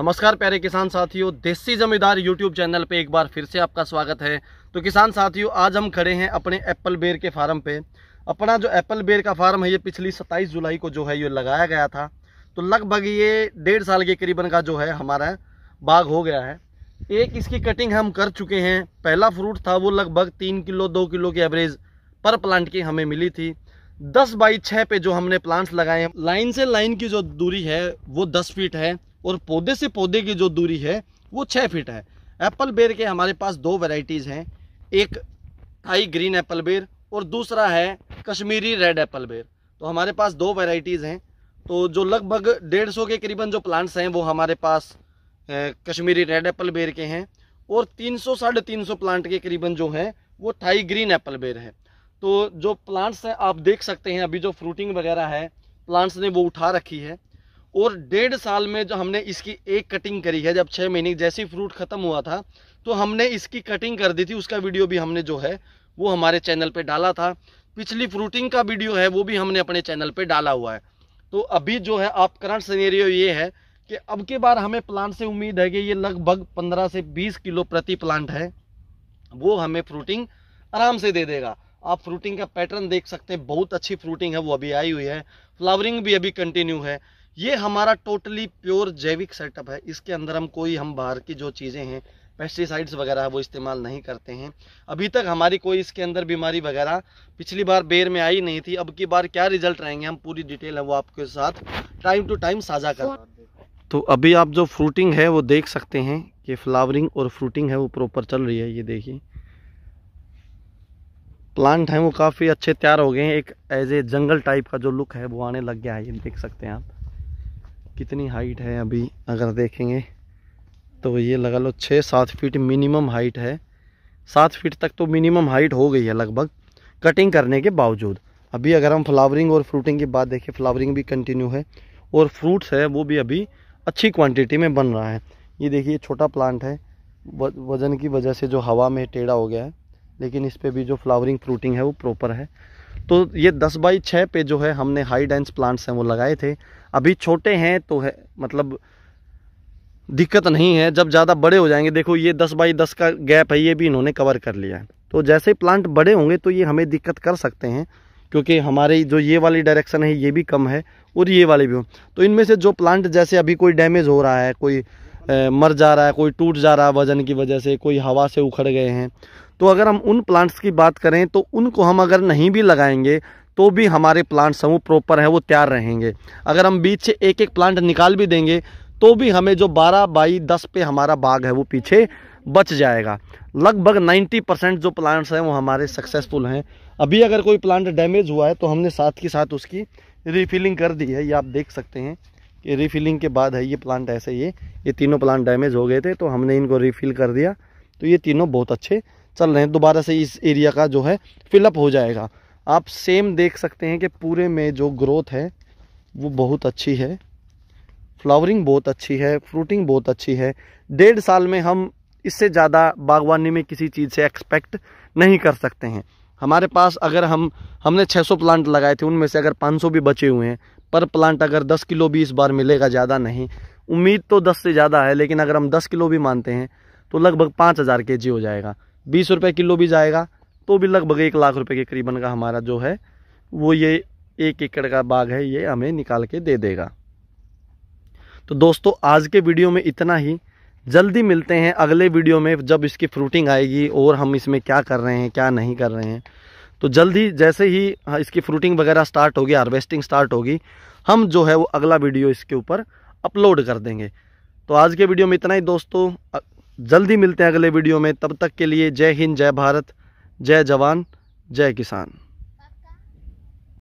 नमस्कार प्यारे किसान साथियों देसी जमींदार यूट्यूब चैनल पे एक बार फिर से आपका स्वागत है तो किसान साथियों आज हम खड़े हैं अपने एप्पल बेर के फार्म पे अपना जो एप्पल बेर का फार्म है ये पिछली 27 जुलाई को जो है ये लगाया गया था तो लगभग ये डेढ़ साल के करीबन का जो है हमारा बाग हो गया है एक इसकी कटिंग हम कर चुके हैं पहला फ्रूट था वो लगभग तीन किलो दो किलो की एवरेज पर प्लांट की हमें मिली थी दस बाई छः पे जो हमने प्लांट्स लगाए हैं लाइन से लाइन की जो दूरी है वो दस फीट है और पौधे से पौधे की जो दूरी है वो छः फीट है एप्पल बेर के हमारे पास दो वेराइटीज़ हैं एक हाई ग्रीन एप्पल बेर और दूसरा है कश्मीरी रेड एप्पल बेर तो हमारे पास दो वेराइटीज़ हैं तो जो लगभग डेढ़ सौ के करीबन जो प्लांट्स हैं वो हमारे पास कश्मीरी रेड एप्पल बेर के हैं और तीन सौ साढ़े तीन सौ प्लांट के करीबन जो हैं वो थाई ग्रीन एप्पल बेर है तो जो प्लांट्स हैं आप देख सकते हैं अभी जो फ्रूटिंग वगैरह है प्लांट्स ने वो उठा रखी है और डेढ़ साल में जो हमने इसकी एक कटिंग करी है जब छः महीने जैसे ही फ्रूट ख़त्म हुआ था तो हमने इसकी कटिंग कर दी थी उसका वीडियो भी हमने जो है वो हमारे चैनल पे डाला था पिछली फ्रूटिंग का वीडियो है वो भी हमने अपने चैनल पे डाला हुआ है तो अभी जो है आप करंट सीनेरियो ये है कि अब के बार हमें प्लांट से उम्मीद है कि ये लगभग पंद्रह से बीस किलो प्रति प्लांट है वो हमें फ्रूटिंग आराम से दे देगा आप फ्रूटिंग का पैटर्न देख सकते हैं बहुत अच्छी फ्रूटिंग है वो अभी आई हुई है फ्लावरिंग भी अभी कंटिन्यू है ये हमारा टोटली प्योर जैविक सेटअप है इसके अंदर हम कोई हम बाहर की जो चीज़ें हैं पेस्टिसाइड्स वगैरह वो इस्तेमाल नहीं करते हैं अभी तक हमारी कोई इसके अंदर बीमारी वगैरह पिछली बार बेर में आई नहीं थी अब की बार क्या रिजल्ट रहेंगे हम पूरी डिटेल है वो आपके साथ टाइम टू टाइम साझा कर तो अभी आप जो फ्रूटिंग है वो देख सकते हैं कि फ्लावरिंग और फ्रूटिंग है वो प्रॉपर चल रही है ये देखिए प्लांट हैं वो काफ़ी अच्छे तैयार हो गए हैं एक एज ए जंगल टाइप का जो लुक है वो आने लग गया है ये देख सकते हैं आप कितनी हाइट है अभी अगर देखेंगे तो ये लगा लो छः सात फीट मिनिमम हाइट है सात फीट तक तो मिनिमम हाइट हो गई है लगभग कटिंग करने के बावजूद अभी अगर हम फ्लावरिंग और फ्रूटिंग की बात देखें फ्लावरिंग भी कंटिन्यू है और फ्रूट्स है वो भी अभी अच्छी क्वांटिटी में बन रहा है ये देखिए छोटा प्लांट है वज़न की वजह से जो हवा में टेढ़ा हो गया है लेकिन इस पर भी जो फ्लावरिंग फ्रूटिंग है वो प्रॉपर है तो ये दस बाई छः पे जो है हमने हाई डेंस प्लांट्स हैं वो लगाए थे अभी छोटे हैं तो है मतलब दिक्कत नहीं है जब ज़्यादा बड़े हो जाएंगे देखो ये दस बाई दस का गैप है ये भी इन्होंने कवर कर लिया है तो जैसे प्लांट बड़े होंगे तो ये हमें दिक्कत कर सकते हैं क्योंकि हमारे जो ये वाली डायरेक्शन है ये भी कम है और ये वाले भी हो तो इनमें से जो प्लांट जैसे अभी कोई डैमेज हो रहा है कोई मर जा रहा है कोई टूट जा रहा है वजन की वजह से कोई हवा से उखड़ गए हैं तो अगर हम उन प्लांट्स की बात करें तो उनको हम अगर नहीं भी लगाएंगे तो भी हमारे प्लांट्स हैं वो प्रॉपर हैं वो तैयार रहेंगे अगर हम बीच से एक एक प्लांट निकाल भी देंगे तो भी हमें जो 12 बाई 10 पे हमारा बाग है वो पीछे बच जाएगा लगभग 90 परसेंट जो प्लांट्स हैं वो हमारे सक्सेसफुल हैं अभी अगर कोई प्लांट डैमेज हुआ है तो हमने साथ के साथ उसकी रिफिलिंग कर दी है ये आप देख सकते हैं कि रिफिलिंग के बाद है ये प्लांट ऐसे ये ये तीनों प्लांट डैमेज हो गए थे तो हमने इनको रीफिल कर दिया तो ये तीनों बहुत अच्छे चल रहे हैं दोबारा से इस एरिया का जो है फिलअप हो जाएगा आप सेम देख सकते हैं कि पूरे में जो ग्रोथ है वो बहुत अच्छी है फ्लावरिंग बहुत अच्छी है फ्रूटिंग बहुत अच्छी है डेढ़ साल में हम इससे ज़्यादा बागवानी में किसी चीज़ से एक्सपेक्ट नहीं कर सकते हैं हमारे पास अगर हम हमने 600 प्लांट लगाए थे उनमें से अगर 500 भी बचे हुए हैं पर प्लांट अगर 10 किलो भी इस बार मिलेगा ज़्यादा नहीं उम्मीद तो 10 से ज़्यादा है लेकिन अगर हम 10 किलो भी मानते हैं तो लगभग 5000 जी हो जाएगा बीस रुपये किलो भी जाएगा तो भी लगभग एक लाख रुपए के करीबन का हमारा जो है वो ये एक एकड़ का बाग है ये हमें निकाल के दे देगा तो दोस्तों आज के वीडियो में इतना ही जल्दी मिलते हैं अगले वीडियो में जब इसकी फ्रूटिंग आएगी और हम इसमें क्या कर रहे हैं क्या नहीं कर रहे हैं तो जल्दी जैसे ही इसकी फ्रूटिंग वगैरह स्टार्ट होगी हार्वेस्टिंग स्टार्ट होगी हम जो है वो अगला वीडियो इसके ऊपर अपलोड कर देंगे तो आज के वीडियो में इतना ही दोस्तों जल्दी मिलते हैं अगले वीडियो में तब तक के लिए जय हिंद जय भारत जय जवान जय किसान